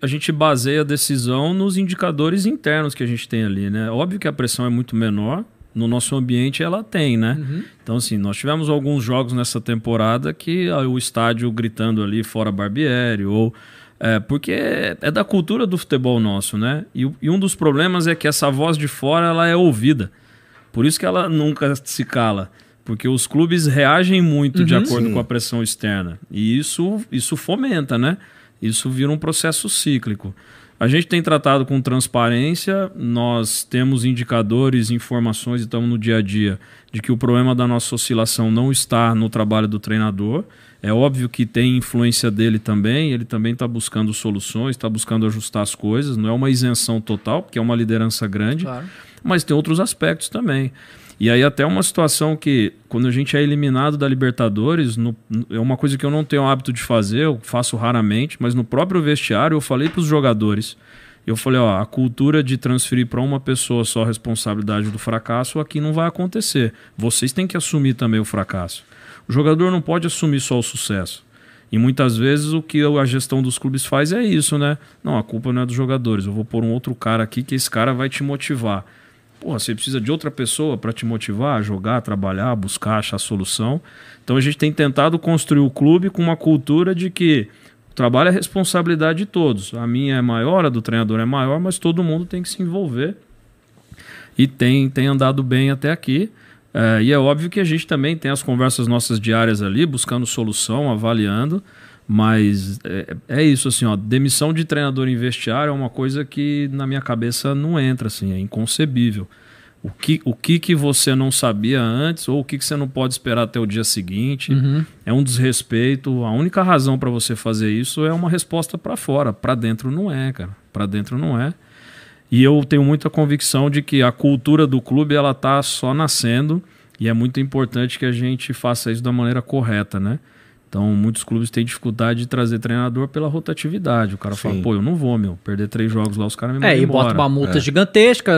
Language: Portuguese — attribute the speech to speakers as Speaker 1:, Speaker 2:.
Speaker 1: a gente baseia a decisão nos indicadores internos que a gente tem ali, né? Óbvio que a pressão é muito menor, no nosso ambiente ela tem, né? Uhum. Então, assim, nós tivemos alguns jogos nessa temporada que ah, o estádio gritando ali fora Barbieri, ou. É, porque é da cultura do futebol nosso, né? E, e, um dos problemas é que essa voz de fora ela é ouvida. Por isso que ela nunca se cala. Porque os clubes reagem muito uhum, de acordo sim. com a pressão externa. E isso, isso fomenta, né? Isso vira um processo cíclico. A gente tem tratado com transparência, nós temos indicadores, informações e estamos no dia a dia de que o problema da nossa oscilação não está no trabalho do treinador. É óbvio que tem influência dele também, ele também está buscando soluções, está buscando ajustar as coisas, não é uma isenção total, porque é uma liderança grande, claro. mas tem outros aspectos também. E aí até uma situação que quando a gente é eliminado da Libertadores, no, é uma coisa que eu não tenho hábito de fazer, eu faço raramente, mas no próprio vestiário eu falei para os jogadores, eu falei, ó, a cultura de transferir para uma pessoa só a responsabilidade do fracasso aqui não vai acontecer. Vocês têm que assumir também o fracasso. O jogador não pode assumir só o sucesso. E muitas vezes o que a gestão dos clubes faz é isso, né? Não, a culpa não é dos jogadores. Eu vou pôr um outro cara aqui que esse cara vai te motivar. Porra, você precisa de outra pessoa para te motivar a jogar, trabalhar, buscar, achar solução. Então a gente tem tentado construir o clube com uma cultura de que o trabalho é responsabilidade de todos. A minha é maior, a do treinador é maior, mas todo mundo tem que se envolver. E tem, tem andado bem até aqui. É, e é óbvio que a gente também tem as conversas nossas diárias ali, buscando solução, avaliando. Mas é, é, isso, assim, ó. Demissão de treinador em vestiário é uma coisa que na minha cabeça não entra, assim, é inconcebível. O que, o que, que você não sabia antes ou o que, que você não pode esperar até o dia seguinte uhum. é um desrespeito. A única razão para você fazer isso é uma resposta para fora. Para dentro não é, cara. Para dentro não é. E eu tenho muita convicção de que a cultura do clube ela tá só nascendo e é muito importante que a gente faça isso da maneira correta, né? Então, muitos clubes têm dificuldade de trazer treinador pela rotatividade. O cara Sim. fala, pô, eu não vou, meu. Perder três jogos lá, os caras me mandam É, e embora. bota uma multa é. gigantesca,